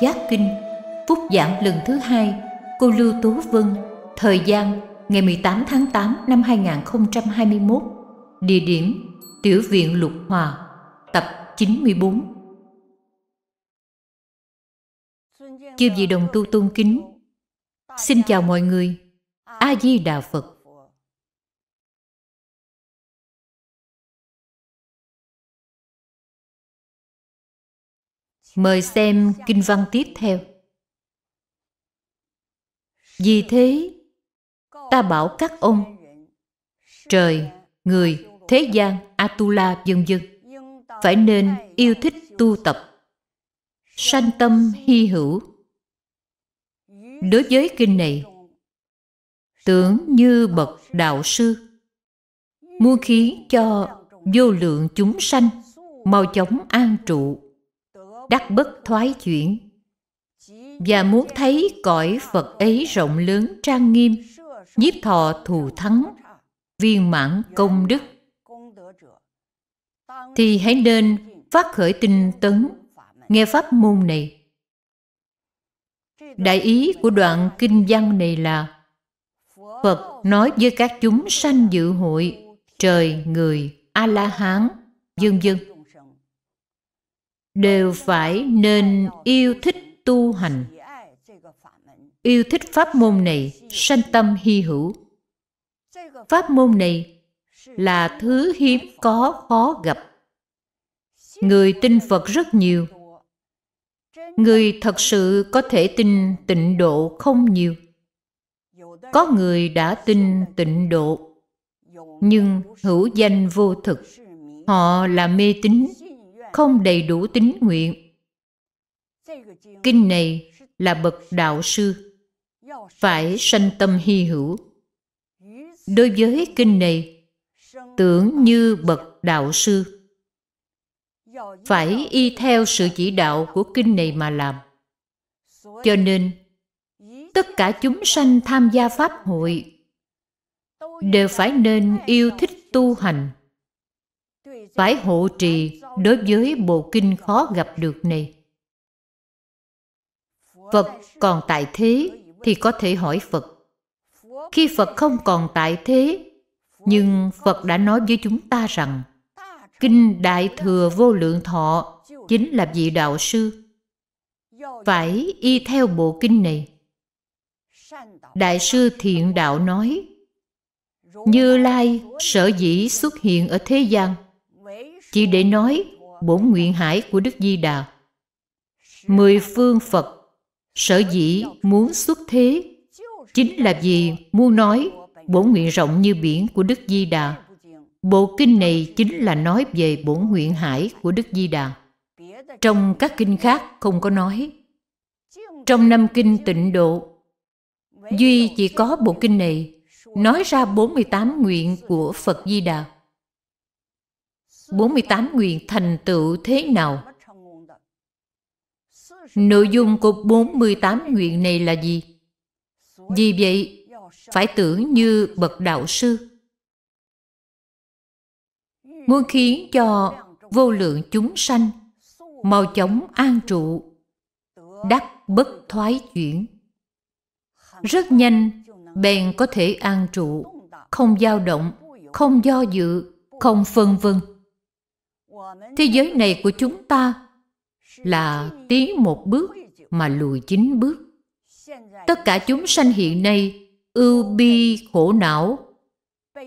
giác kinh phúc giảng lần thứ hai cô Lưu Tú Vân thời gian ngày 18 tháng 8 năm 2021 địa điểm Tiểu viện Lục Hòa tập 94 Chư vị đồng tu tôn kính Xin chào mọi người A Di Đà Phật Mời xem kinh văn tiếp theo. Vì thế, ta bảo các ông, trời, người, thế gian, Atula vân vân phải nên yêu thích tu tập, sanh tâm hy hữu. Đối với kinh này, tưởng như bậc đạo sư, muốn khí cho vô lượng chúng sanh mau chóng an trụ đắc bất thoái chuyển và muốn thấy cõi phật ấy rộng lớn trang nghiêm nhiếp thọ thù thắng viên mãn công đức thì hãy nên phát khởi tinh tấn nghe pháp môn này đại ý của đoạn kinh văn này là phật nói với các chúng sanh dự hội trời người a la hán vân vân đều phải nên yêu thích tu hành yêu thích pháp môn này sanh tâm hy hữu pháp môn này là thứ hiếm có khó gặp người tin phật rất nhiều người thật sự có thể tin tịnh độ không nhiều có người đã tin tịnh độ nhưng hữu danh vô thực họ là mê tín không đầy đủ tín nguyện. Kinh này là bậc đạo sư, phải sanh tâm hy hữu. Đối với kinh này, tưởng như bậc đạo sư, phải y theo sự chỉ đạo của kinh này mà làm. Cho nên, tất cả chúng sanh tham gia Pháp hội đều phải nên yêu thích tu hành, phải hộ trì đối với bộ kinh khó gặp được này phật còn tại thế thì có thể hỏi phật khi phật không còn tại thế nhưng phật đã nói với chúng ta rằng kinh đại thừa vô lượng thọ chính là vị đạo sư phải y theo bộ kinh này đại sư thiện đạo nói như lai sở dĩ xuất hiện ở thế gian chỉ để nói bổn nguyện hải của Đức Di Đà. Mười phương Phật sở dĩ muốn xuất thế chính là vì muốn nói bổn nguyện rộng như biển của Đức Di Đà. Bộ kinh này chính là nói về bổn nguyện hải của Đức Di Đà. Trong các kinh khác không có nói. Trong năm kinh tịnh độ, duy chỉ có bộ kinh này nói ra 48 nguyện của Phật Di Đà 48 nguyện thành tựu thế nào? Nội dung của 48 nguyện này là gì? Vì vậy, phải tưởng như bậc đạo sư. Muốn khiến cho vô lượng chúng sanh mau chóng an trụ, đắc bất thoái chuyển. Rất nhanh, bèn có thể an trụ, không dao động, không do dự, không phân vân thế giới này của chúng ta là tiến một bước mà lùi chín bước tất cả chúng sanh hiện nay ưu bi khổ não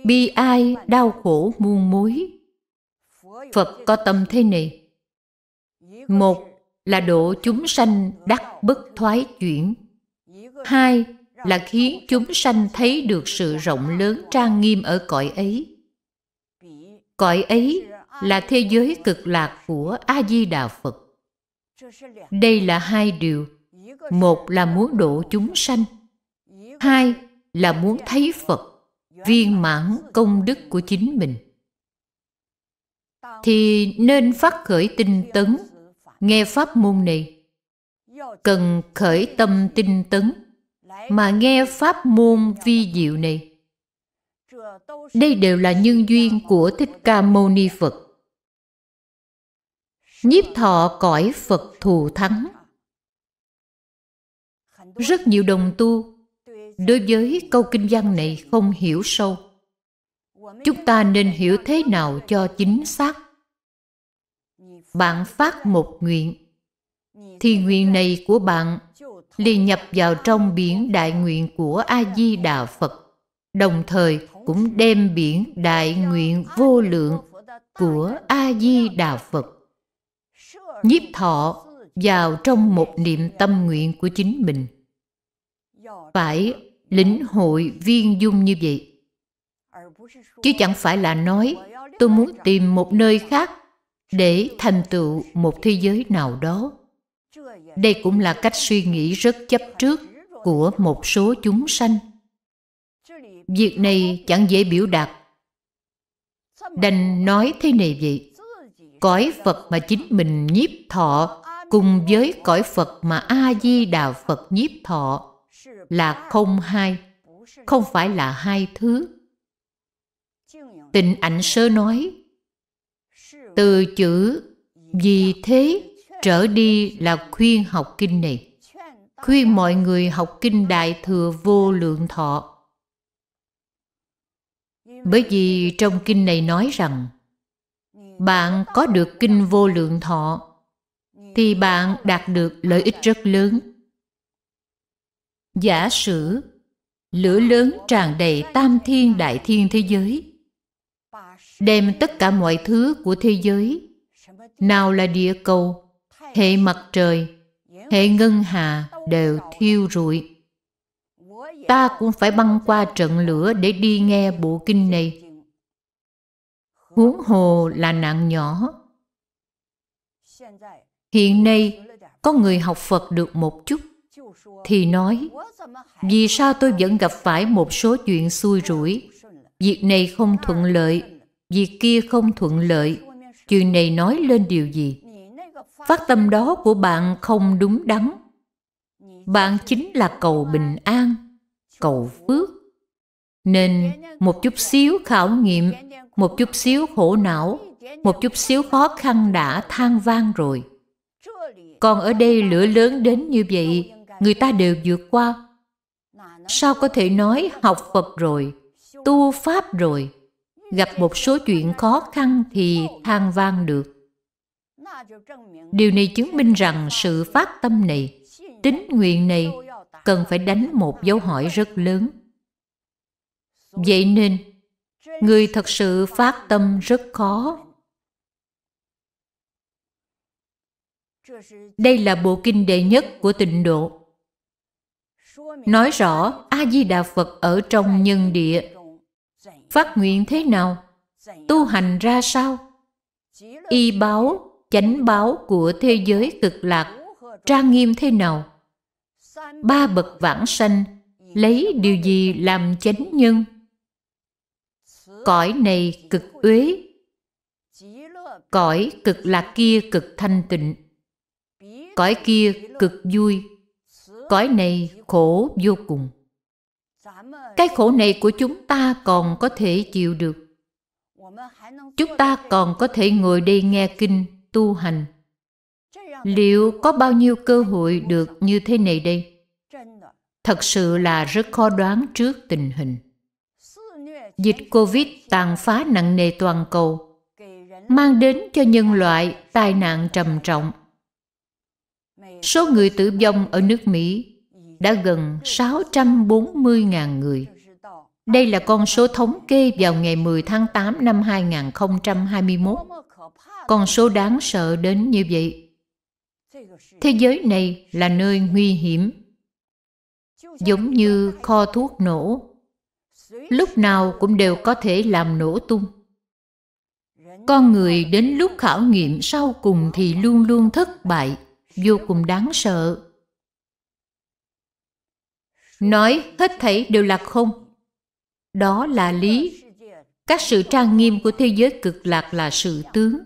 bi ai đau khổ muôn mối phật có tâm thế này một là độ chúng sanh đắc bất thoái chuyển hai là khiến chúng sanh thấy được sự rộng lớn trang nghiêm ở cõi ấy cõi ấy là thế giới cực lạc của a di đà phật đây là hai điều một là muốn độ chúng sanh hai là muốn thấy phật viên mãn công đức của chính mình thì nên phát khởi tinh tấn nghe pháp môn này cần khởi tâm tinh tấn mà nghe pháp môn vi diệu này đây đều là nhân duyên của thích ca mâu ni phật Nhiếp thọ cõi Phật thù thắng Rất nhiều đồng tu Đối với câu kinh văn này không hiểu sâu Chúng ta nên hiểu thế nào cho chính xác Bạn phát một nguyện Thì nguyện này của bạn liền nhập vào trong biển đại nguyện của A-di-đà Phật Đồng thời cũng đem biển đại nguyện vô lượng của A-di-đà Phật nhiếp thọ vào trong một niệm tâm nguyện của chính mình phải lĩnh hội viên dung như vậy chứ chẳng phải là nói tôi muốn tìm một nơi khác để thành tựu một thế giới nào đó đây cũng là cách suy nghĩ rất chấp trước của một số chúng sanh việc này chẳng dễ biểu đạt đành nói thế này vậy cõi Phật mà chính mình nhiếp thọ cùng với cõi Phật mà A Di Đà Phật nhiếp thọ là không hai, không phải là hai thứ. Tịnh ảnh sơ nói, từ chữ vì thế trở đi là khuyên học kinh này, khuyên mọi người học kinh Đại Thừa Vô Lượng Thọ. Bởi vì trong kinh này nói rằng bạn có được kinh vô lượng thọ thì bạn đạt được lợi ích rất lớn giả sử lửa lớn tràn đầy tam thiên đại thiên thế giới đem tất cả mọi thứ của thế giới nào là địa cầu hệ mặt trời hệ ngân hà đều thiêu rụi ta cũng phải băng qua trận lửa để đi nghe bộ kinh này huống hồ là nạn nhỏ. Hiện nay, có người học Phật được một chút, thì nói, vì sao tôi vẫn gặp phải một số chuyện xui rủi, việc này không thuận lợi, việc kia không thuận lợi, chuyện này nói lên điều gì? Phát tâm đó của bạn không đúng đắn. Bạn chính là cầu bình an, cầu phước. Nên một chút xíu khảo nghiệm một chút xíu khổ não, một chút xíu khó khăn đã than vang rồi. Còn ở đây lửa lớn đến như vậy, người ta đều vượt qua. Sao có thể nói học Phật rồi, tu Pháp rồi, gặp một số chuyện khó khăn thì than vang được. Điều này chứng minh rằng sự phát tâm này, tính nguyện này cần phải đánh một dấu hỏi rất lớn. Vậy nên, người thật sự phát tâm rất khó đây là bộ kinh đệ nhất của tịnh độ nói rõ a di đà phật ở trong nhân địa phát nguyện thế nào tu hành ra sao y báo chánh báo của thế giới cực lạc trang nghiêm thế nào ba bậc vãng sanh lấy điều gì làm chánh nhân cõi này cực uế cõi cực lạc kia cực thanh tịnh cõi kia cực vui cõi này khổ vô cùng cái khổ này của chúng ta còn có thể chịu được chúng ta còn có thể ngồi đây nghe kinh tu hành liệu có bao nhiêu cơ hội được như thế này đây thật sự là rất khó đoán trước tình hình dịch Covid tàn phá nặng nề toàn cầu, mang đến cho nhân loại tai nạn trầm trọng. Số người tử vong ở nước Mỹ đã gần 640.000 người. Đây là con số thống kê vào ngày 10 tháng 8 năm 2021. Con số đáng sợ đến như vậy. Thế giới này là nơi nguy hiểm. Giống như kho thuốc nổ lúc nào cũng đều có thể làm nổ tung con người đến lúc khảo nghiệm sau cùng thì luôn luôn thất bại vô cùng đáng sợ nói hết thảy đều là không đó là lý các sự trang nghiêm của thế giới cực lạc là sự tướng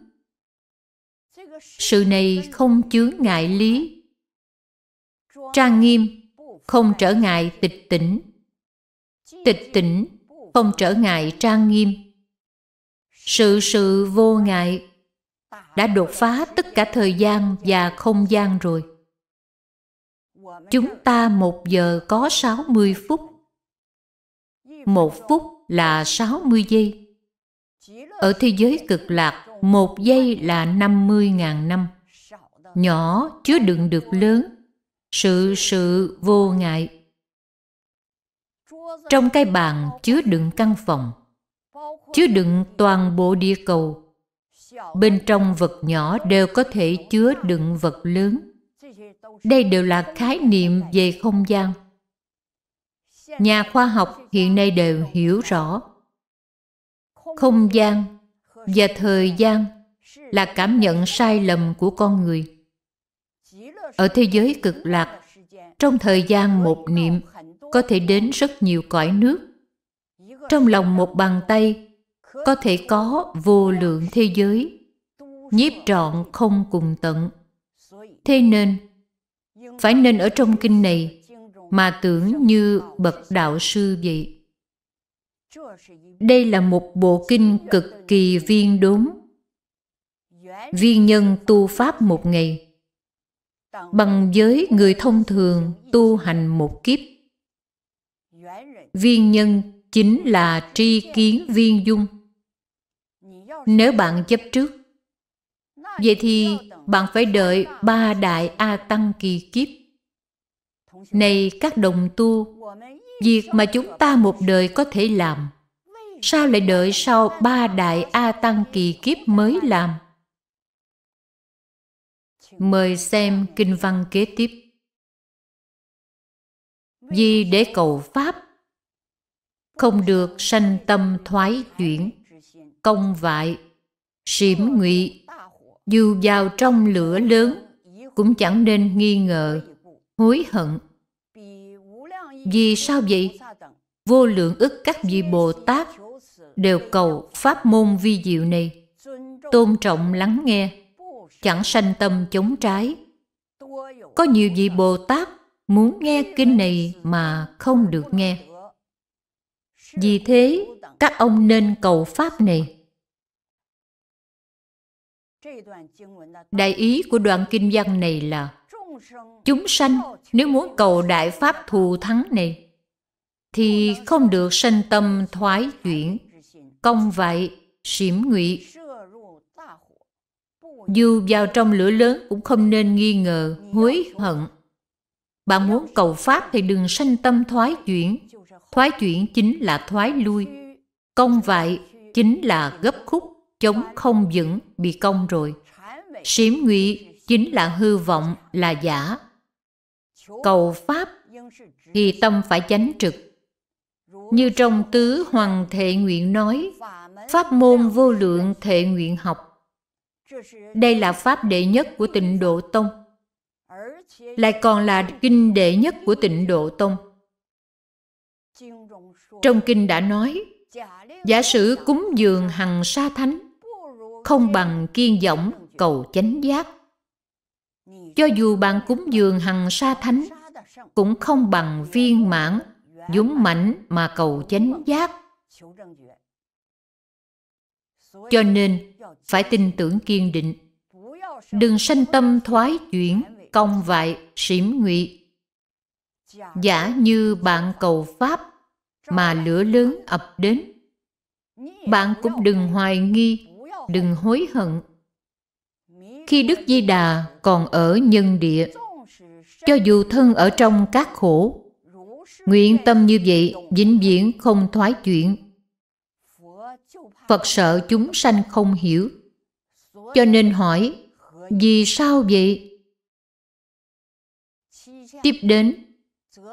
sự này không chướng ngại lý trang nghiêm không trở ngại tịch tỉnh tịch tịnh không trở ngại trang nghiêm sự sự vô ngại đã đột phá tất cả thời gian và không gian rồi chúng ta một giờ có sáu mươi phút một phút là sáu mươi giây ở thế giới cực lạc một giây là năm mươi ngàn năm nhỏ chứa đựng được lớn sự sự vô ngại trong cái bàn chứa đựng căn phòng chứa đựng toàn bộ địa cầu bên trong vật nhỏ đều có thể chứa đựng vật lớn đây đều là khái niệm về không gian nhà khoa học hiện nay đều hiểu rõ không gian và thời gian là cảm nhận sai lầm của con người ở thế giới cực lạc trong thời gian một niệm có thể đến rất nhiều cõi nước trong lòng một bàn tay có thể có vô lượng thế giới nhiếp trọn không cùng tận thế nên phải nên ở trong kinh này mà tưởng như bậc đạo sư vậy đây là một bộ kinh cực kỳ viên đốn viên nhân tu pháp một ngày bằng giới người thông thường tu hành một kiếp viên nhân chính là tri kiến viên dung nếu bạn chấp trước vậy thì bạn phải đợi ba đại a tăng kỳ kiếp này các đồng tu việc mà chúng ta một đời có thể làm sao lại đợi sau ba đại a tăng kỳ kiếp mới làm mời xem kinh văn kế tiếp vì để cầu pháp không được sanh tâm thoái chuyển công vại xỉm ngụy dù vào trong lửa lớn cũng chẳng nên nghi ngờ hối hận vì sao vậy vô lượng ức các vị bồ tát đều cầu pháp môn vi diệu này tôn trọng lắng nghe chẳng sanh tâm chống trái có nhiều vị bồ tát muốn nghe kinh này mà không được nghe vì thế, các ông nên cầu Pháp này. Đại ý của đoạn kinh văn này là Chúng sanh nếu muốn cầu Đại Pháp thù thắng này thì không được sanh tâm thoái chuyển, công vậy, xỉm ngụy. Dù vào trong lửa lớn cũng không nên nghi ngờ, hối hận. Bạn muốn cầu Pháp thì đừng sanh tâm thoái chuyển, thoái chuyển chính là thoái lui công vại chính là gấp khúc chống không vững bị công rồi xỉm ngụy chính là hư vọng là giả cầu pháp thì tâm phải chánh trực như trong tứ hoàng thệ nguyện nói pháp môn vô lượng thệ nguyện học đây là pháp đệ nhất của tịnh độ tông lại còn là kinh đệ nhất của tịnh độ tông trong kinh đã nói, giả sử cúng dường hằng sa thánh, không bằng kiên giọng cầu chánh giác. Cho dù bạn cúng dường hằng sa thánh, cũng không bằng viên mãn, dũng mãnh mà cầu chánh giác. Cho nên, phải tin tưởng kiên định. Đừng sanh tâm thoái chuyển, công vại, xỉm ngụy. Giả như bạn cầu Pháp mà lửa lớn ập đến bạn cũng đừng hoài nghi đừng hối hận khi đức di đà còn ở nhân địa cho dù thân ở trong các khổ nguyện tâm như vậy vĩnh viễn không thoái chuyển phật sợ chúng sanh không hiểu cho nên hỏi vì sao vậy tiếp đến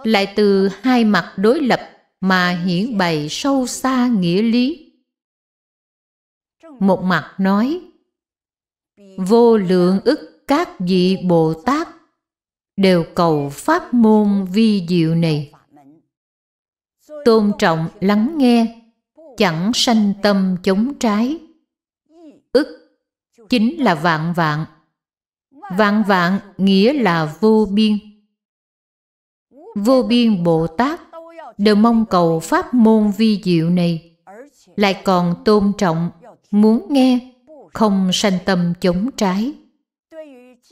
lại từ hai mặt đối lập mà hiển bày sâu xa nghĩa lý một mặt nói vô lượng ức các vị bồ tát đều cầu pháp môn vi diệu này tôn trọng lắng nghe chẳng sanh tâm chống trái ức chính là vạn vạn vạn vạn nghĩa là vô biên vô biên bồ tát đều mong cầu pháp môn vi diệu này, lại còn tôn trọng, muốn nghe, không sanh tâm chống trái.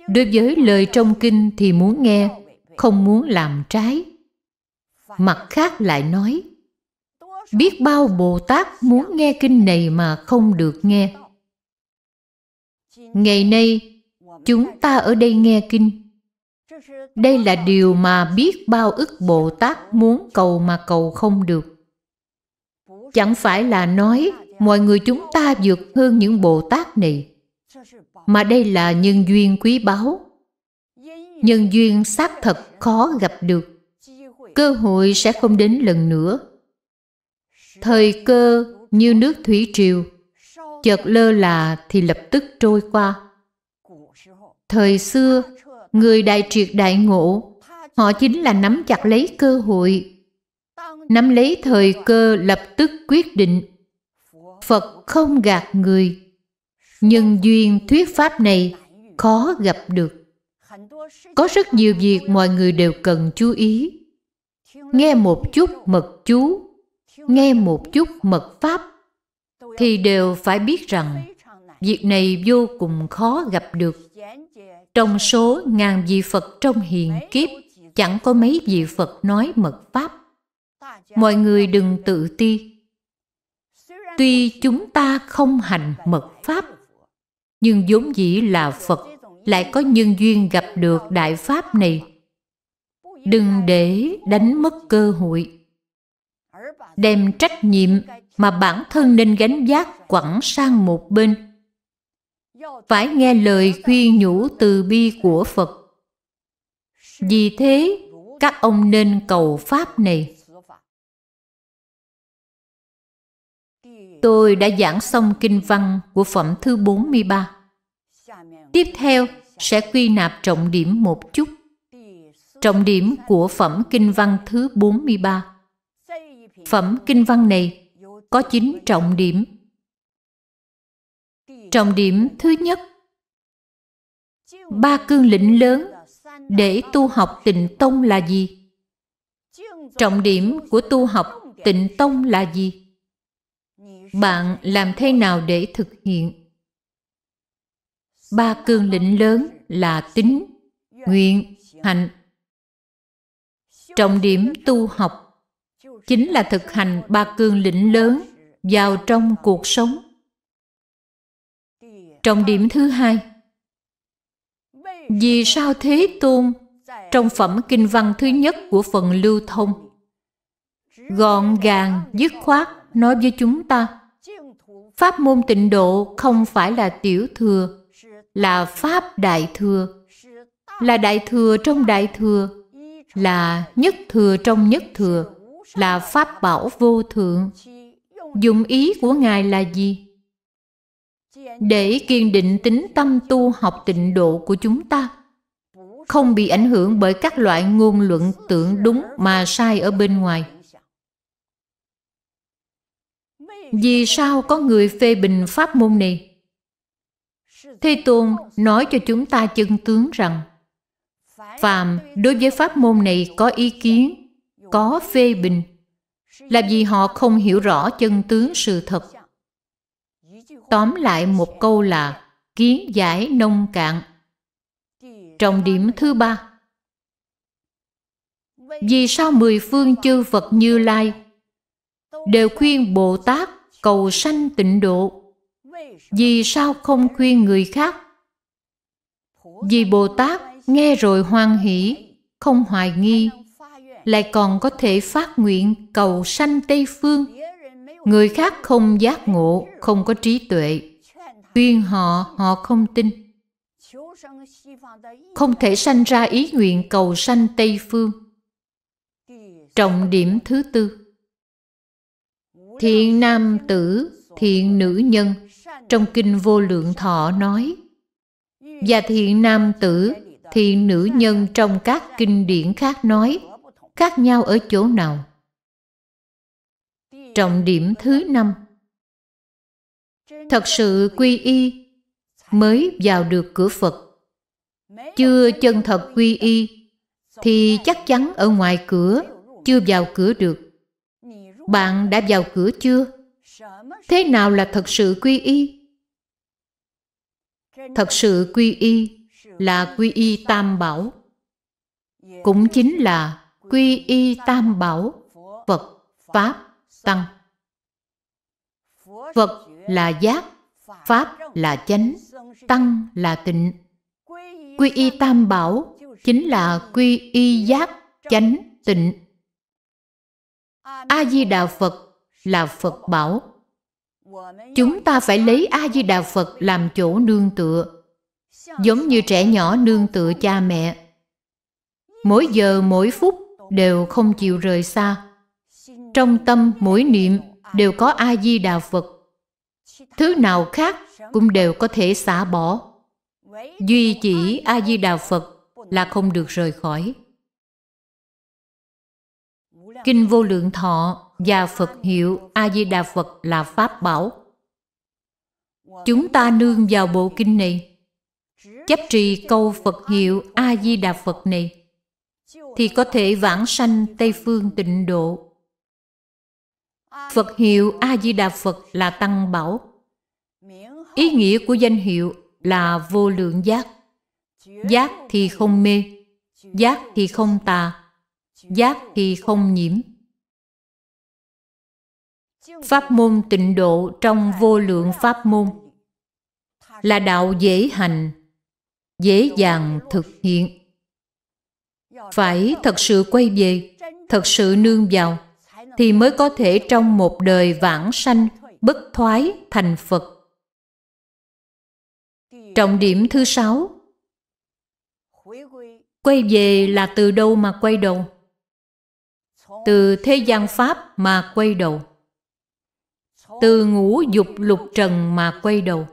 Đối với lời trong kinh thì muốn nghe, không muốn làm trái. Mặt khác lại nói, biết bao Bồ Tát muốn nghe kinh này mà không được nghe. Ngày nay, chúng ta ở đây nghe kinh, đây là điều mà biết bao ức bồ tát muốn cầu mà cầu không được chẳng phải là nói mọi người chúng ta vượt hơn những bồ tát này mà đây là nhân duyên quý báu nhân duyên xác thật khó gặp được cơ hội sẽ không đến lần nữa thời cơ như nước thủy triều chợt lơ là thì lập tức trôi qua thời xưa người đại triệt đại ngộ họ chính là nắm chặt lấy cơ hội nắm lấy thời cơ lập tức quyết định phật không gạt người nhân duyên thuyết pháp này khó gặp được có rất nhiều việc mọi người đều cần chú ý nghe một chút mật chú nghe một chút mật pháp thì đều phải biết rằng việc này vô cùng khó gặp được trong số ngàn vị Phật trong hiện kiếp, chẳng có mấy vị Phật nói mật Pháp. Mọi người đừng tự ti. Tuy chúng ta không hành mật Pháp, nhưng vốn dĩ là Phật lại có nhân duyên gặp được Đại Pháp này. Đừng để đánh mất cơ hội. Đem trách nhiệm mà bản thân nên gánh vác quẳng sang một bên phải nghe lời khuyên nhủ từ bi của Phật. Vì thế, các ông nên cầu Pháp này. Tôi đã giảng xong kinh văn của phẩm thứ 43. Tiếp theo sẽ quy nạp trọng điểm một chút. Trọng điểm của phẩm kinh văn thứ 43. Phẩm kinh văn này có chín trọng điểm Trọng điểm thứ nhất Ba cương lĩnh lớn để tu học tịnh tông là gì? Trọng điểm của tu học tịnh tông là gì? Bạn làm thế nào để thực hiện? Ba cương lĩnh lớn là tính, nguyện, hạnh. Trọng điểm tu học chính là thực hành ba cương lĩnh lớn vào trong cuộc sống Trọng điểm thứ hai Vì sao Thế Tôn trong phẩm kinh văn thứ nhất của phần lưu thông gọn gàng, dứt khoát nói với chúng ta Pháp môn tịnh độ không phải là tiểu thừa, là Pháp Đại Thừa, là Đại Thừa trong Đại Thừa, là Nhất Thừa trong Nhất Thừa, là Pháp Bảo Vô Thượng. Dụng ý của Ngài là gì? để kiên định tính tâm tu học tịnh độ của chúng ta không bị ảnh hưởng bởi các loại ngôn luận tưởng đúng mà sai ở bên ngoài vì sao có người phê bình pháp môn này thế tôn nói cho chúng ta chân tướng rằng phàm đối với pháp môn này có ý kiến có phê bình là vì họ không hiểu rõ chân tướng sự thật tóm lại một câu là kiến giải nông cạn. Trọng điểm thứ ba Vì sao mười phương chư Phật Như Lai đều khuyên Bồ Tát cầu sanh tịnh độ? Vì sao không khuyên người khác? Vì Bồ Tát nghe rồi hoan hỷ, không hoài nghi, lại còn có thể phát nguyện cầu sanh Tây Phương Người khác không giác ngộ, không có trí tuệ, khuyên họ, họ không tin. Không thể sanh ra ý nguyện cầu sanh Tây Phương. Trọng điểm thứ tư Thiện nam tử, thiện nữ nhân Trong Kinh Vô Lượng Thọ nói Và thiện nam tử, thiện nữ nhân trong các kinh điển khác nói Khác nhau ở chỗ nào? trọng điểm thứ năm thật sự quy y mới vào được cửa phật chưa chân thật quy y thì chắc chắn ở ngoài cửa chưa vào cửa được bạn đã vào cửa chưa thế nào là thật sự quy y thật sự quy y là quy y tam bảo cũng chính là quy y tam bảo phật pháp tăng phật là giác pháp là chánh tăng là tịnh quy y tam bảo chính là quy y giác chánh tịnh a di đà phật là phật bảo chúng ta phải lấy a di đà phật làm chỗ nương tựa giống như trẻ nhỏ nương tựa cha mẹ mỗi giờ mỗi phút đều không chịu rời xa trong tâm mỗi niệm đều có a di đà phật thứ nào khác cũng đều có thể xả bỏ duy chỉ a di đà phật là không được rời khỏi kinh vô lượng thọ và phật hiệu a di đà phật là pháp bảo chúng ta nương vào bộ kinh này chấp trì câu phật hiệu a di đà phật này thì có thể vãng sanh tây phương tịnh độ Phật hiệu A-di-đà Phật là Tăng Bảo. Ý nghĩa của danh hiệu là vô lượng giác. Giác thì không mê, giác thì không tà, giác thì không nhiễm. Pháp môn tịnh độ trong vô lượng pháp môn là đạo dễ hành, dễ dàng thực hiện. Phải thật sự quay về, thật sự nương vào thì mới có thể trong một đời vãng sanh bất thoái thành Phật. Trọng điểm thứ sáu Quay về là từ đâu mà quay đầu? Từ thế gian Pháp mà quay đầu. Từ ngũ dục lục trần mà quay đầu.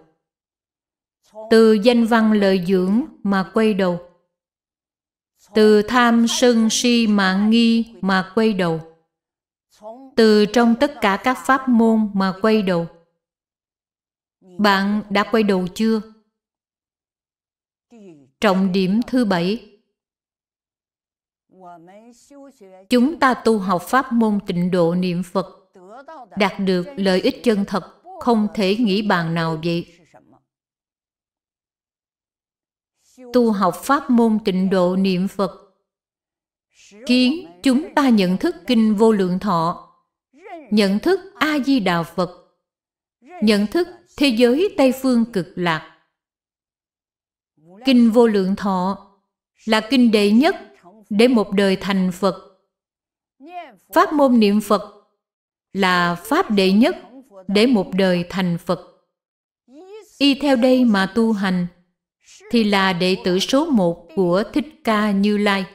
Từ danh văn lợi dưỡng mà quay đầu. Từ tham sân si mạng nghi mà quay đầu từ trong tất cả các pháp môn mà quay đầu bạn đã quay đầu chưa trọng điểm thứ bảy chúng ta tu học pháp môn tịnh độ niệm phật đạt được lợi ích chân thật không thể nghĩ bàn nào vậy tu học pháp môn tịnh độ niệm phật khiến chúng ta nhận thức kinh vô lượng thọ nhận thức a di đà phật nhận thức thế giới tây phương cực lạc kinh vô lượng thọ là kinh đệ nhất để một đời thành phật pháp môn niệm phật là pháp đệ nhất để một đời thành phật y theo đây mà tu hành thì là đệ tử số một của thích ca như lai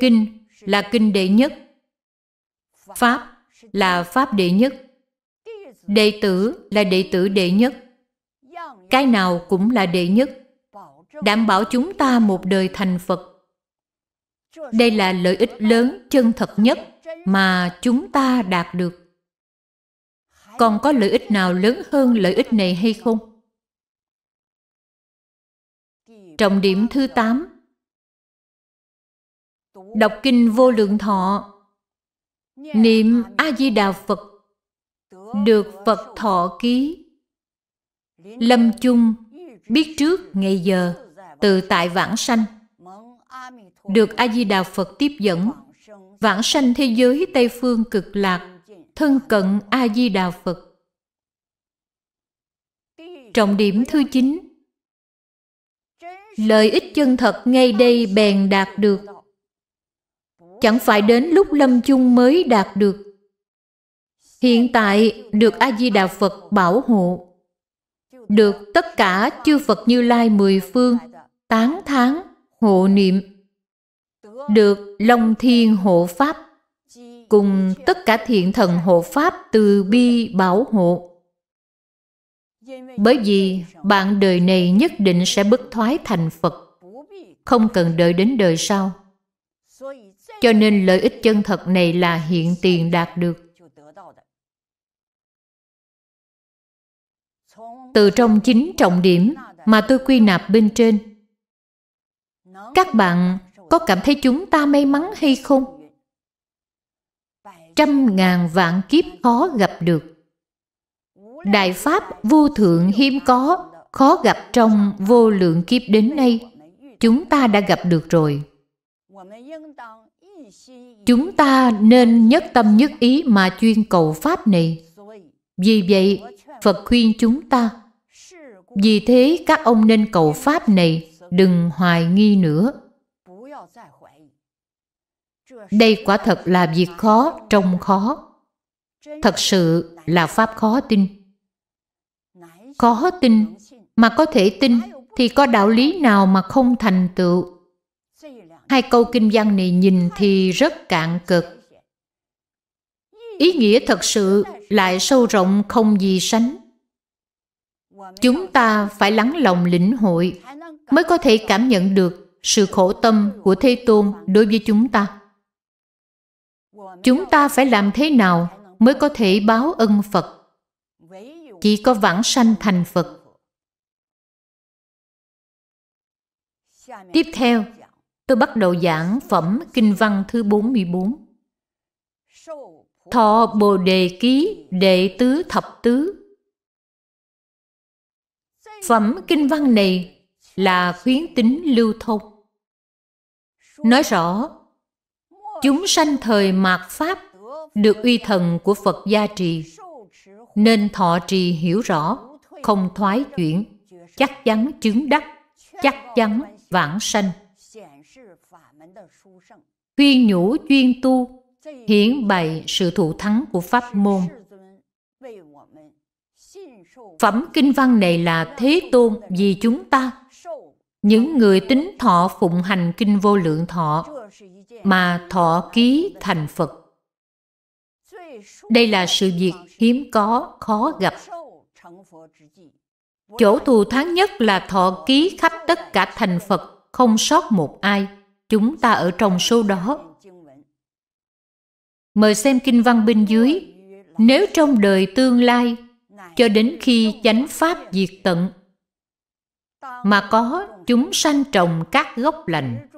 kinh là kinh đệ nhất pháp là pháp đệ nhất đệ tử là đệ tử đệ nhất cái nào cũng là đệ nhất đảm bảo chúng ta một đời thành phật đây là lợi ích lớn chân thật nhất mà chúng ta đạt được còn có lợi ích nào lớn hơn lợi ích này hay không trọng điểm thứ tám đọc kinh vô lượng thọ niệm a di đà phật được phật thọ ký lâm chung biết trước ngày giờ tự tại vãng sanh được a di đà phật tiếp dẫn vãng sanh thế giới tây phương cực lạc thân cận a di đà phật trọng điểm thứ chín lợi ích chân thật ngay đây bèn đạt được chẳng phải đến lúc lâm chung mới đạt được. Hiện tại được A-di-đà Phật bảo hộ, được tất cả chư Phật Như Lai mười phương, tán tháng, hộ niệm, được Long Thiên hộ Pháp, cùng tất cả thiện thần hộ Pháp từ bi bảo hộ. Bởi vì bạn đời này nhất định sẽ bất thoái thành Phật, không cần đợi đến đời sau. Cho nên lợi ích chân thật này là hiện tiền đạt được. Từ trong chính trọng điểm mà tôi quy nạp bên trên, các bạn có cảm thấy chúng ta may mắn hay không? Trăm ngàn vạn kiếp khó gặp được. Đại Pháp vô thượng hiếm có, khó gặp trong vô lượng kiếp đến nay. Chúng ta đã gặp được rồi chúng ta nên nhất tâm nhất ý mà chuyên cầu pháp này vì vậy phật khuyên chúng ta vì thế các ông nên cầu pháp này đừng hoài nghi nữa đây quả thật là việc khó trong khó thật sự là pháp khó tin khó tin mà có thể tin thì có đạo lý nào mà không thành tựu Hai câu kinh văn này nhìn thì rất cạn cực. Ý nghĩa thật sự lại sâu rộng không gì sánh. Chúng ta phải lắng lòng lĩnh hội mới có thể cảm nhận được sự khổ tâm của Thế Tôn đối với chúng ta. Chúng ta phải làm thế nào mới có thể báo ân Phật? Chỉ có vãng sanh thành Phật. Tiếp theo, Tôi bắt đầu giảng phẩm Kinh Văn thứ 44. Thọ Bồ Đề Ký Đệ Tứ Thập Tứ Phẩm Kinh Văn này là khuyến tính lưu thông. Nói rõ, chúng sanh thời mạt Pháp được uy thần của Phật gia trì, nên thọ trì hiểu rõ, không thoái chuyển, chắc chắn chứng đắc, chắc chắn vãng sanh khuyên nhủ chuyên tu hiển bày sự thụ thắng của pháp môn phẩm kinh văn này là thế tôn vì chúng ta những người tính thọ phụng hành kinh vô lượng thọ mà thọ ký thành phật đây là sự việc hiếm có khó gặp chỗ thù thắng nhất là thọ ký khắp tất cả thành phật không sót một ai Chúng ta ở trong số đó. Mời xem kinh văn bên dưới. Nếu trong đời tương lai, cho đến khi chánh pháp diệt tận, mà có chúng sanh trồng các gốc lành,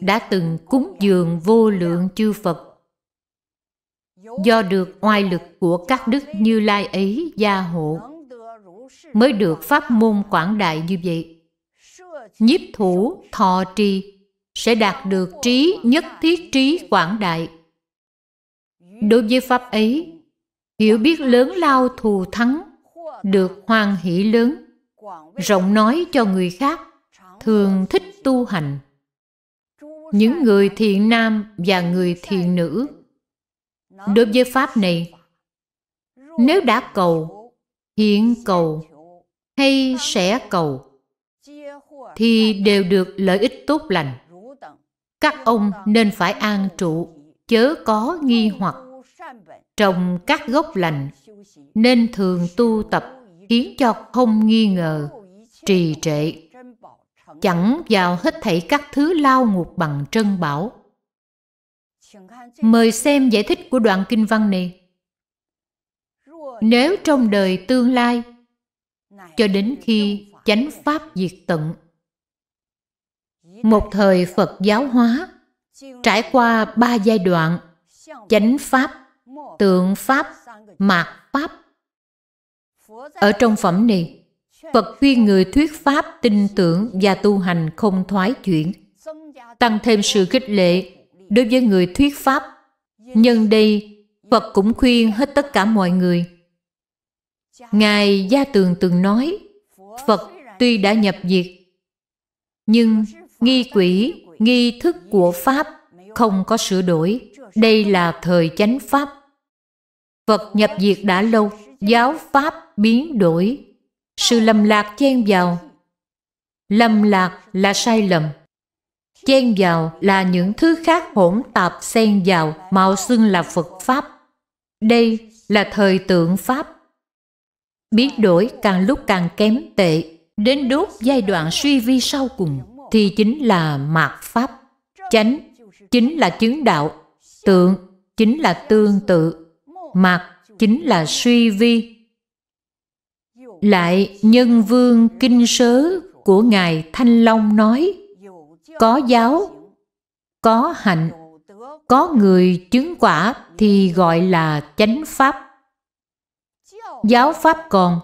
đã từng cúng dường vô lượng chư Phật do được oai lực của các đức như lai ấy gia hộ mới được pháp môn quảng đại như vậy nhiếp thủ thọ trì sẽ đạt được trí nhất thiết trí quảng đại đối với pháp ấy hiểu biết lớn lao thù thắng được hoan hỷ lớn rộng nói cho người khác thường thích tu hành những người thiện nam và người thiện nữ đối với pháp này nếu đã cầu hiện cầu hay sẽ cầu thì đều được lợi ích tốt lành. Các ông nên phải an trụ, chớ có nghi hoặc. trong các gốc lành, nên thường tu tập khiến cho không nghi ngờ, trì trệ, chẳng vào hết thảy các thứ lao ngục bằng trân bảo. Mời xem giải thích của đoạn kinh văn này. Nếu trong đời tương lai, cho đến khi chánh pháp diệt tận một thời phật giáo hóa trải qua ba giai đoạn chánh pháp tượng pháp mạt pháp ở trong phẩm này phật khuyên người thuyết pháp tin tưởng và tu hành không thoái chuyển tăng thêm sự khích lệ đối với người thuyết pháp nhân đây phật cũng khuyên hết tất cả mọi người ngài gia tường từng nói phật tuy đã nhập diệt nhưng nghi quỷ, nghi thức của Pháp không có sửa đổi. Đây là thời chánh Pháp. Phật nhập diệt đã lâu, giáo Pháp biến đổi. Sự lầm lạc chen vào. Lầm lạc là sai lầm. Chen vào là những thứ khác hỗn tạp xen vào, mạo xưng là Phật Pháp. Đây là thời tượng Pháp. Biến đổi càng lúc càng kém tệ, đến đốt giai đoạn suy vi sau cùng thì chính là mạt pháp chánh chính là chứng đạo tượng chính là tương tự mạt chính là suy vi lại nhân vương kinh sớ của ngài thanh long nói có giáo có hạnh có người chứng quả thì gọi là chánh pháp giáo pháp còn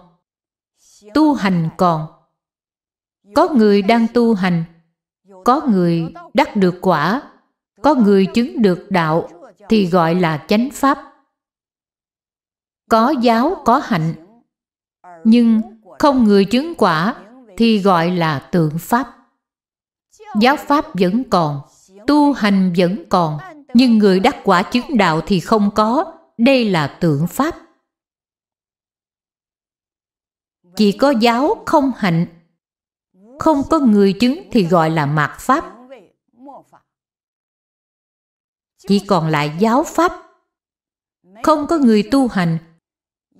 tu hành còn có người đang tu hành có người đắc được quả có người chứng được đạo thì gọi là chánh pháp có giáo có hạnh nhưng không người chứng quả thì gọi là tượng pháp giáo pháp vẫn còn tu hành vẫn còn nhưng người đắc quả chứng đạo thì không có đây là tượng pháp chỉ có giáo không hạnh không có người chứng thì gọi là mạt pháp chỉ còn lại giáo pháp không có người tu hành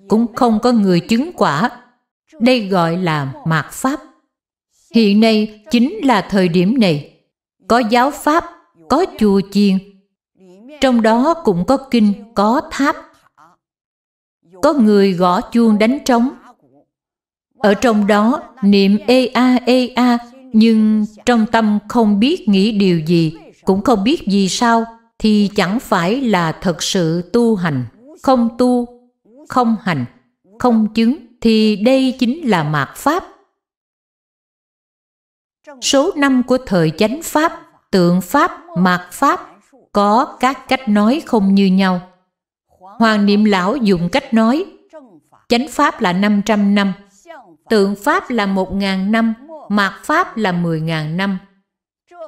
cũng không có người chứng quả đây gọi là mạt pháp hiện nay chính là thời điểm này có giáo pháp có chùa chiền trong đó cũng có kinh có tháp có người gõ chuông đánh trống ở trong đó niệm ê a ê a nhưng trong tâm không biết nghĩ điều gì cũng không biết vì sao thì chẳng phải là thật sự tu hành không tu không hành không chứng thì đây chính là mạt pháp số năm của thời chánh pháp tượng pháp mạt pháp có các cách nói không như nhau hoàng niệm lão dùng cách nói chánh pháp là 500 năm tượng Pháp là một ngàn năm, mạt Pháp là mười ngàn năm.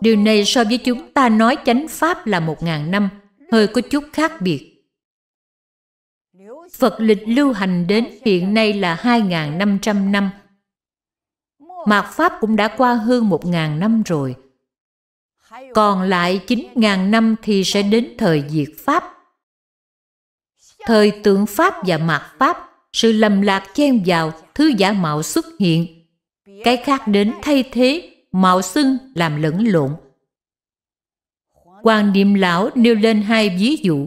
Điều này so với chúng ta nói chánh Pháp là một ngàn năm, hơi có chút khác biệt. Phật lịch lưu hành đến hiện nay là 2.500 năm. Mạt Pháp cũng đã qua hơn 1.000 năm rồi. Còn lại 9.000 năm thì sẽ đến thời diệt Pháp. Thời tượng Pháp và mạt Pháp, sự lầm lạc chen vào thứ giả mạo xuất hiện cái khác đến thay thế mạo xưng làm lẫn lộn quan niệm lão nêu lên hai ví dụ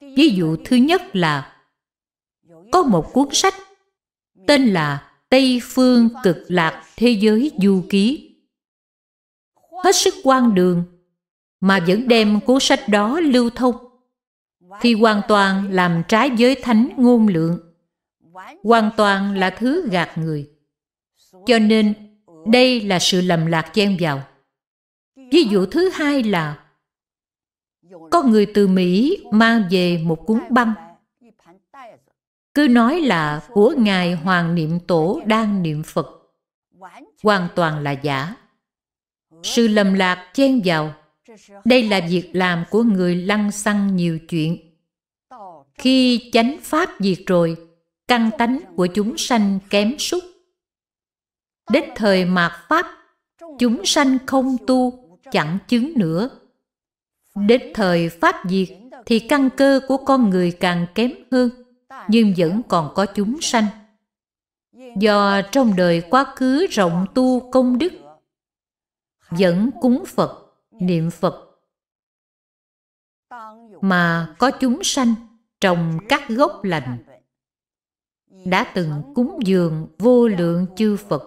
ví dụ thứ nhất là có một cuốn sách tên là tây phương cực lạc thế giới du ký hết sức quan đường mà vẫn đem cuốn sách đó lưu thông thì hoàn toàn làm trái giới thánh ngôn lượng hoàn toàn là thứ gạt người cho nên đây là sự lầm lạc chen vào ví dụ thứ hai là có người từ mỹ mang về một cuốn băng cứ nói là của ngài hoàng niệm tổ đang niệm phật hoàn toàn là giả sự lầm lạc chen vào đây là việc làm của người lăng xăng nhiều chuyện khi chánh pháp diệt rồi căn tánh của chúng sanh kém súc đến thời mạt pháp chúng sanh không tu chẳng chứng nữa đến thời pháp diệt thì căn cơ của con người càng kém hơn nhưng vẫn còn có chúng sanh do trong đời quá khứ rộng tu công đức vẫn cúng phật niệm phật mà có chúng sanh trồng các gốc lành đã từng cúng dường vô lượng chư Phật.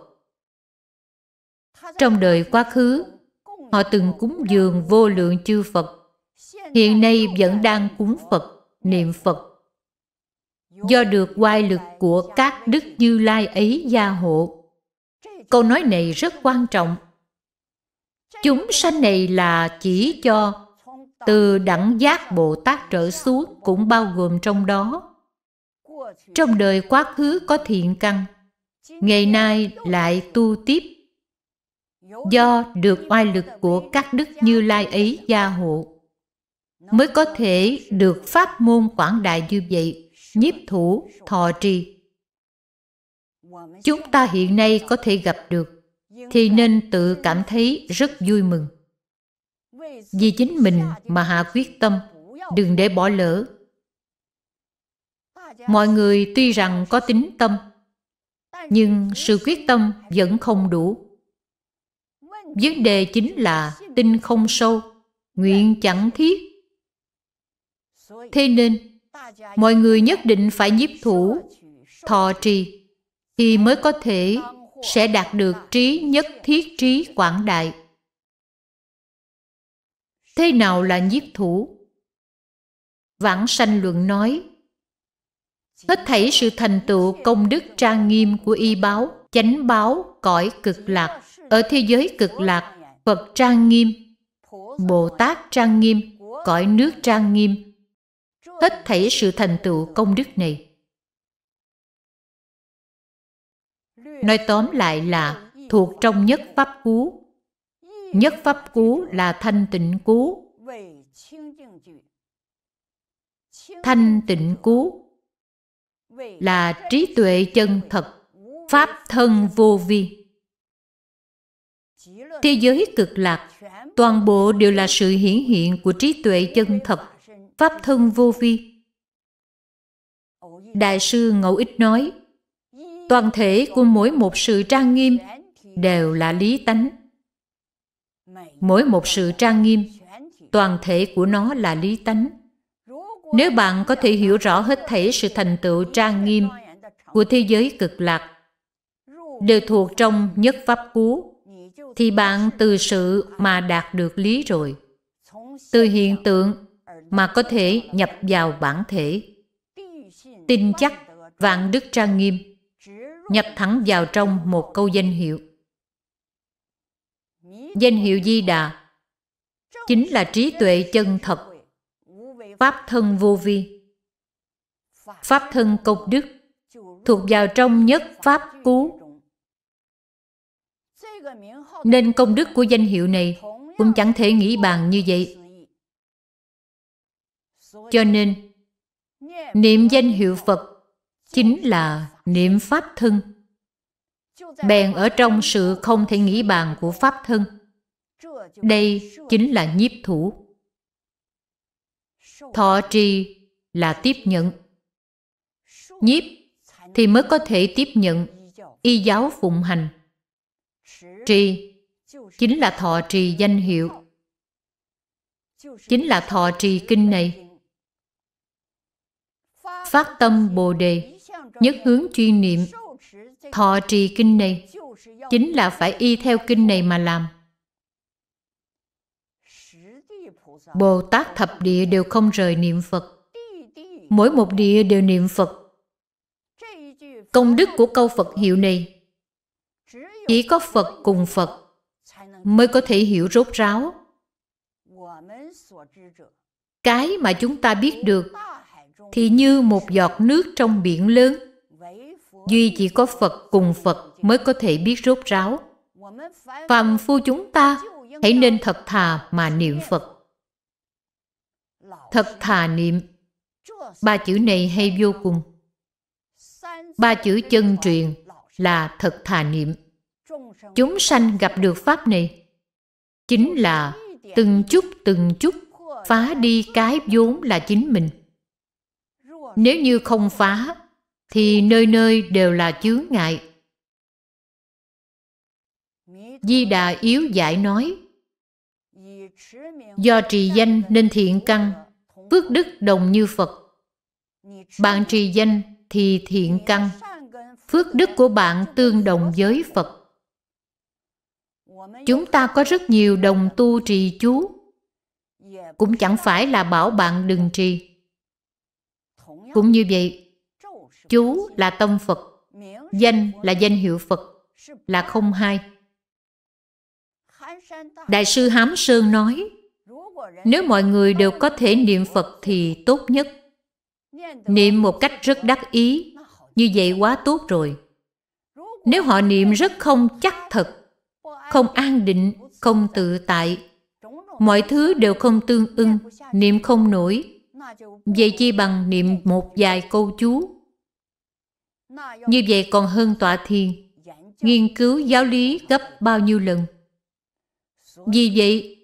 Trong đời quá khứ, họ từng cúng dường vô lượng chư Phật, hiện nay vẫn đang cúng Phật, niệm Phật. Do được oai lực của các đức Như Lai ấy gia hộ. Câu nói này rất quan trọng. Chúng sanh này là chỉ cho từ đẳng giác Bồ Tát trở xuống cũng bao gồm trong đó trong đời quá khứ có thiện căn ngày nay lại tu tiếp do được oai lực của các đức như lai ấy gia hộ mới có thể được pháp môn quảng đại như vậy nhiếp thủ thọ trì chúng ta hiện nay có thể gặp được thì nên tự cảm thấy rất vui mừng vì chính mình mà hạ quyết tâm đừng để bỏ lỡ mọi người tuy rằng có tính tâm nhưng sự quyết tâm vẫn không đủ vấn đề chính là tin không sâu nguyện chẳng thiết thế nên mọi người nhất định phải nhiếp thủ thọ trì thì mới có thể sẽ đạt được trí nhất thiết trí quảng đại thế nào là nhiếp thủ vãng sanh luận nói hết thảy sự thành tựu công đức trang nghiêm của y báo chánh báo cõi cực lạc ở thế giới cực lạc phật trang nghiêm bồ tát trang nghiêm cõi nước trang nghiêm hết thảy sự thành tựu công đức này nói tóm lại là thuộc trong nhất pháp cú nhất pháp cú là thanh tịnh cú thanh tịnh cú là trí tuệ chân thật pháp thân vô vi thế giới cực lạc toàn bộ đều là sự hiển hiện của trí tuệ chân thật pháp thân vô vi đại sư ngẫu ích nói toàn thể của mỗi một sự trang nghiêm đều là lý tánh mỗi một sự trang nghiêm toàn thể của nó là lý tánh nếu bạn có thể hiểu rõ hết thảy sự thành tựu trang nghiêm của thế giới cực lạc đều thuộc trong nhất pháp cú thì bạn từ sự mà đạt được lý rồi từ hiện tượng mà có thể nhập vào bản thể tin chắc vạn đức trang nghiêm nhập thẳng vào trong một câu danh hiệu danh hiệu di đà chính là trí tuệ chân thật pháp thân vô vi pháp thân công đức thuộc vào trong nhất pháp cú nên công đức của danh hiệu này cũng chẳng thể nghĩ bàn như vậy cho nên niệm danh hiệu phật chính là niệm pháp thân bèn ở trong sự không thể nghĩ bàn của pháp thân đây chính là nhiếp thủ thọ trì là tiếp nhận nhiếp thì mới có thể tiếp nhận y giáo phụng hành trì chính là thọ trì danh hiệu chính là thọ trì kinh này phát tâm bồ đề nhất hướng chuyên niệm thọ trì kinh này chính là phải y theo kinh này mà làm Bồ Tát thập địa đều không rời niệm Phật. Mỗi một địa đều niệm Phật. Công đức của câu Phật hiệu này chỉ có Phật cùng Phật mới có thể hiểu rốt ráo. Cái mà chúng ta biết được thì như một giọt nước trong biển lớn. Duy chỉ có Phật cùng Phật mới có thể biết rốt ráo. Phàm phu chúng ta hãy nên thật thà mà niệm Phật thật thà niệm ba chữ này hay vô cùng ba chữ chân truyền là thật thà niệm chúng sanh gặp được pháp này chính là từng chút từng chút phá đi cái vốn là chính mình nếu như không phá thì nơi nơi đều là chướng ngại di đà yếu giải nói Do trì danh nên thiện căn, phước đức đồng như Phật. Bạn trì danh thì thiện căn, phước đức của bạn tương đồng với Phật. Chúng ta có rất nhiều đồng tu trì chú, cũng chẳng phải là bảo bạn đừng trì. Cũng như vậy, chú là tâm Phật, danh là danh hiệu Phật, là không hai đại sư hám sơn nói nếu mọi người đều có thể niệm phật thì tốt nhất niệm một cách rất đắc ý như vậy quá tốt rồi nếu họ niệm rất không chắc thật không an định không tự tại mọi thứ đều không tương ưng niệm không nổi vậy chi bằng niệm một vài câu chú như vậy còn hơn tọa thiền nghiên cứu giáo lý gấp bao nhiêu lần vì vậy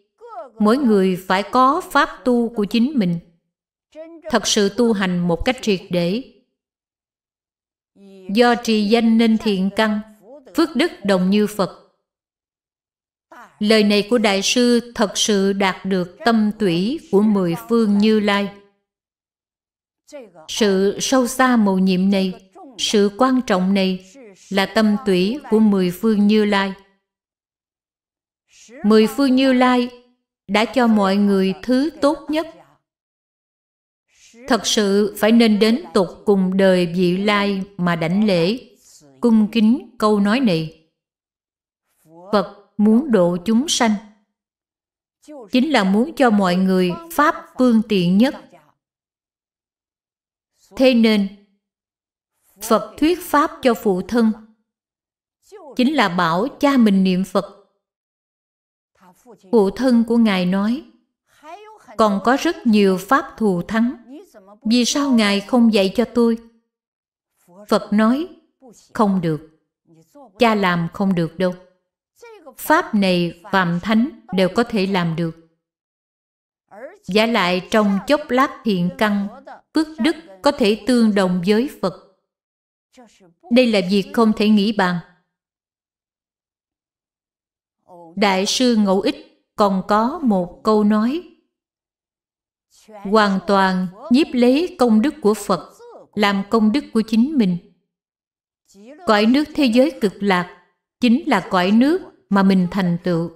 mỗi người phải có pháp tu của chính mình thật sự tu hành một cách triệt để do trì danh nên thiện căn phước đức đồng như phật lời này của đại sư thật sự đạt được tâm tủy của mười phương như lai sự sâu xa mầu nhiệm này sự quan trọng này là tâm tủy của mười phương như lai mười phương Như Lai đã cho mọi người thứ tốt nhất. Thật sự phải nên đến tục cùng đời vị lai mà đảnh lễ, cung kính câu nói này. Phật muốn độ chúng sanh, chính là muốn cho mọi người pháp phương tiện nhất. Thế nên, Phật thuyết pháp cho phụ thân, chính là bảo cha mình niệm Phật Phụ thân của Ngài nói, còn có rất nhiều pháp thù thắng. Vì sao Ngài không dạy cho tôi? Phật nói, không được. Cha làm không được đâu. Pháp này phạm thánh đều có thể làm được. Giả lại trong chốc lát thiện căn, phước đức có thể tương đồng với Phật. Đây là việc không thể nghĩ bàn Đại sư Ngẫu Ích còn có một câu nói Hoàn toàn nhiếp lấy công đức của Phật làm công đức của chính mình. Cõi nước thế giới cực lạc chính là cõi nước mà mình thành tựu.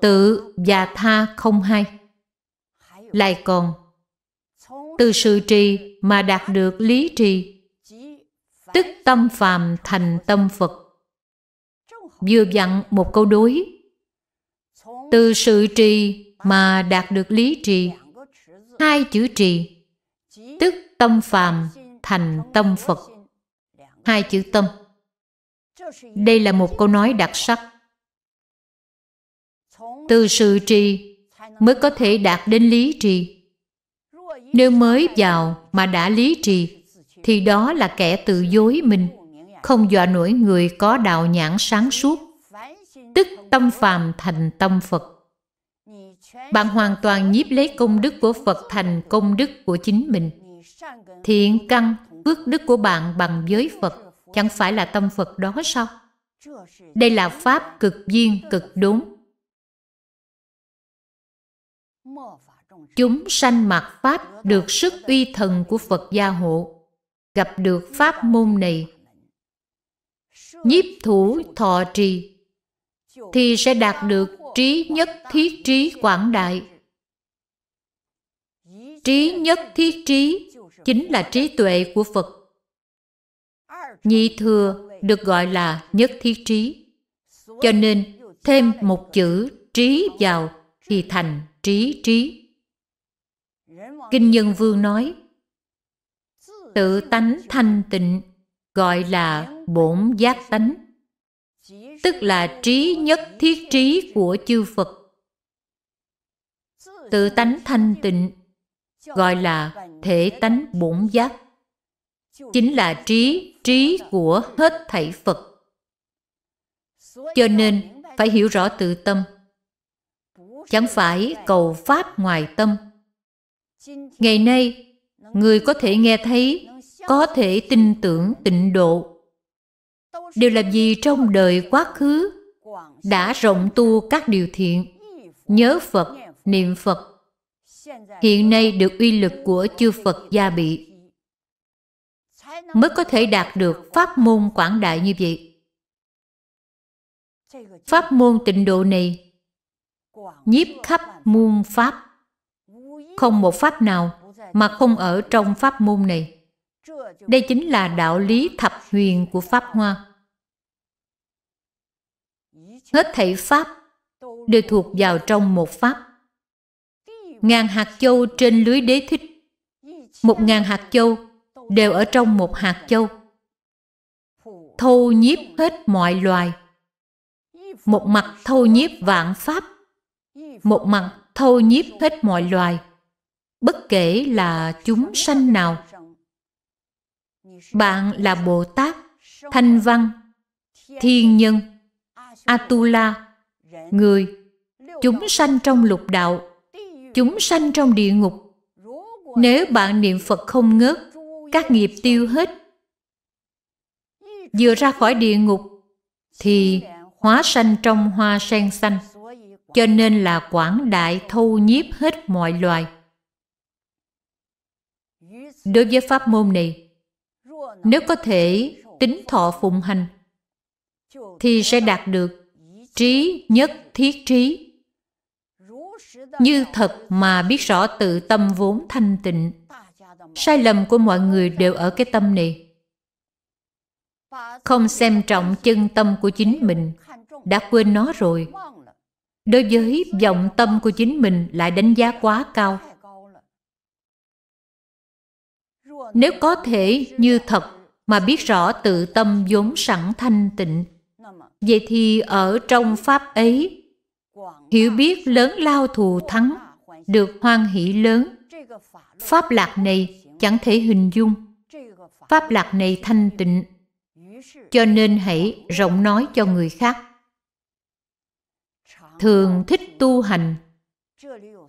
Tự và tha không hai. Lại còn, từ sự trì mà đạt được lý trì, tức tâm phàm thành tâm Phật vừa dặn một câu đối. Từ sự trì mà đạt được lý trì, hai chữ trì, tức tâm phàm thành tâm Phật. Hai chữ tâm. Đây là một câu nói đặc sắc. Từ sự trì mới có thể đạt đến lý trì. Nếu mới vào mà đã lý trì, thì đó là kẻ tự dối mình không dọa nổi người có đạo nhãn sáng suốt, tức tâm phàm thành tâm Phật. Bạn hoàn toàn nhiếp lấy công đức của Phật thành công đức của chính mình. Thiện căn, phước đức của bạn bằng giới Phật, chẳng phải là tâm Phật đó sao? Đây là pháp cực duyên cực đúng. Chúng sanh mạt Pháp được sức uy thần của Phật gia hộ. Gặp được Pháp môn này, nhiếp thủ thọ trì thì sẽ đạt được trí nhất thiết trí quảng đại trí nhất thiết trí chính là trí tuệ của phật nhị thừa được gọi là nhất thiết trí cho nên thêm một chữ trí vào thì thành trí trí kinh nhân vương nói tự tánh thanh tịnh gọi là bổn giác tánh tức là trí nhất thiết trí của chư phật tự tánh thanh tịnh gọi là thể tánh bổn giác chính là trí trí của hết thảy phật cho nên phải hiểu rõ tự tâm chẳng phải cầu pháp ngoài tâm ngày nay người có thể nghe thấy có thể tin tưởng tịnh độ đều làm gì trong đời quá khứ đã rộng tu các điều thiện nhớ phật niệm phật hiện nay được uy lực của chư phật gia bị mới có thể đạt được pháp môn quảng đại như vậy pháp môn tịnh độ này nhiếp khắp muôn pháp không một pháp nào mà không ở trong pháp môn này đây chính là đạo lý thập huyền của Pháp Hoa. Hết thảy Pháp đều thuộc vào trong một Pháp. Ngàn hạt châu trên lưới đế thích, một ngàn hạt châu đều ở trong một hạt châu. Thâu nhiếp hết mọi loài. Một mặt thâu nhiếp vạn Pháp, một mặt thâu nhiếp hết mọi loài bất kể là chúng sanh nào bạn là bồ tát thanh văn thiên nhân atula người chúng sanh trong lục đạo chúng sanh trong địa ngục nếu bạn niệm phật không ngớt các nghiệp tiêu hết vừa ra khỏi địa ngục thì hóa sanh trong hoa sen xanh cho nên là quảng đại thâu nhiếp hết mọi loài đối với pháp môn này nếu có thể tính thọ phụng hành thì sẽ đạt được trí nhất thiết trí như thật mà biết rõ tự tâm vốn thanh tịnh sai lầm của mọi người đều ở cái tâm này không xem trọng chân tâm của chính mình đã quên nó rồi đối với vọng tâm của chính mình lại đánh giá quá cao nếu có thể như thật mà biết rõ tự tâm vốn sẵn thanh tịnh vậy thì ở trong pháp ấy hiểu biết lớn lao thù thắng được hoan hỷ lớn pháp lạc này chẳng thể hình dung pháp lạc này thanh tịnh cho nên hãy rộng nói cho người khác thường thích tu hành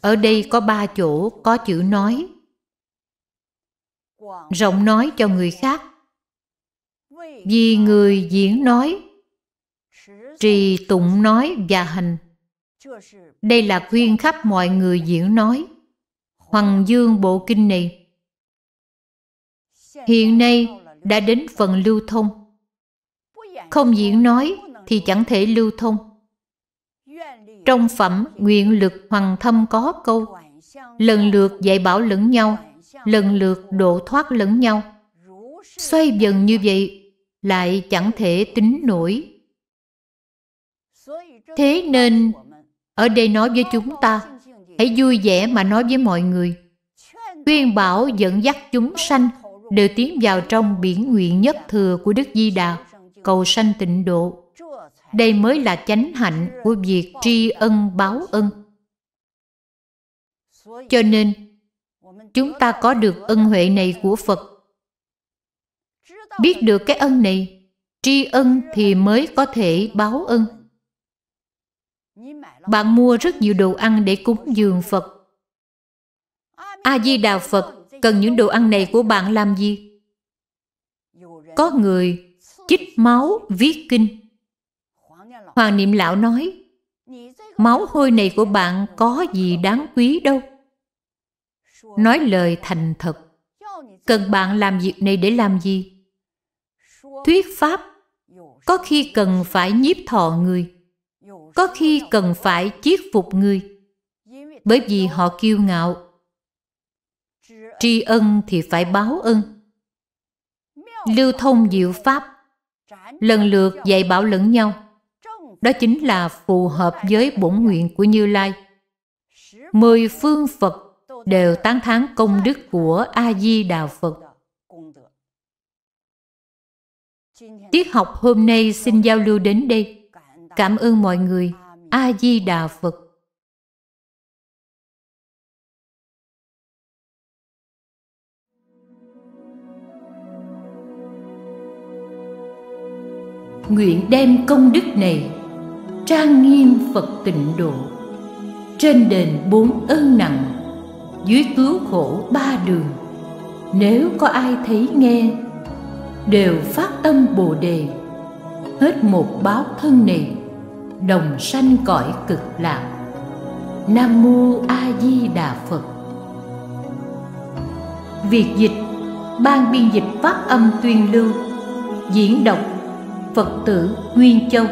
ở đây có ba chỗ có chữ nói rộng nói cho người khác vì người diễn nói trì tụng nói và hành đây là khuyên khắp mọi người diễn nói hoàng dương bộ kinh này hiện nay đã đến phần lưu thông không diễn nói thì chẳng thể lưu thông trong phẩm nguyện lực hoàng thâm có câu lần lượt dạy bảo lẫn nhau lần lượt độ thoát lẫn nhau xoay dần như vậy lại chẳng thể tính nổi thế nên ở đây nói với chúng ta hãy vui vẻ mà nói với mọi người khuyên bảo dẫn dắt chúng sanh đều tiến vào trong biển nguyện nhất thừa của đức di đà cầu sanh tịnh độ đây mới là chánh hạnh của việc tri ân báo ân cho nên chúng ta có được ân huệ này của Phật. Biết được cái ân này, tri ân thì mới có thể báo ân. Bạn mua rất nhiều đồ ăn để cúng dường Phật. A-di-đà Phật cần những đồ ăn này của bạn làm gì? Có người chích máu viết kinh. Hoàng Niệm Lão nói, máu hôi này của bạn có gì đáng quý đâu nói lời thành thật cần bạn làm việc này để làm gì thuyết pháp có khi cần phải nhiếp thọ người có khi cần phải chiết phục người bởi vì họ kiêu ngạo tri ân thì phải báo ân lưu thông diệu pháp lần lượt dạy bảo lẫn nhau đó chính là phù hợp với bổn nguyện của như lai mười phương phật đều tán thán công đức của A Di Đà Phật. Tiết học hôm nay xin giao lưu đến đây. Cảm ơn mọi người. A Di Đà Phật. Nguyện đem công đức này trang nghiêm Phật tịnh độ trên đền bốn ơn nặng dưới cứu khổ ba đường nếu có ai thấy nghe đều phát tâm bồ đề hết một báo thân này đồng sanh cõi cực lạc nam mô a di đà phật việc dịch ban biên dịch phát âm tuyên lưu diễn đọc phật tử nguyên châu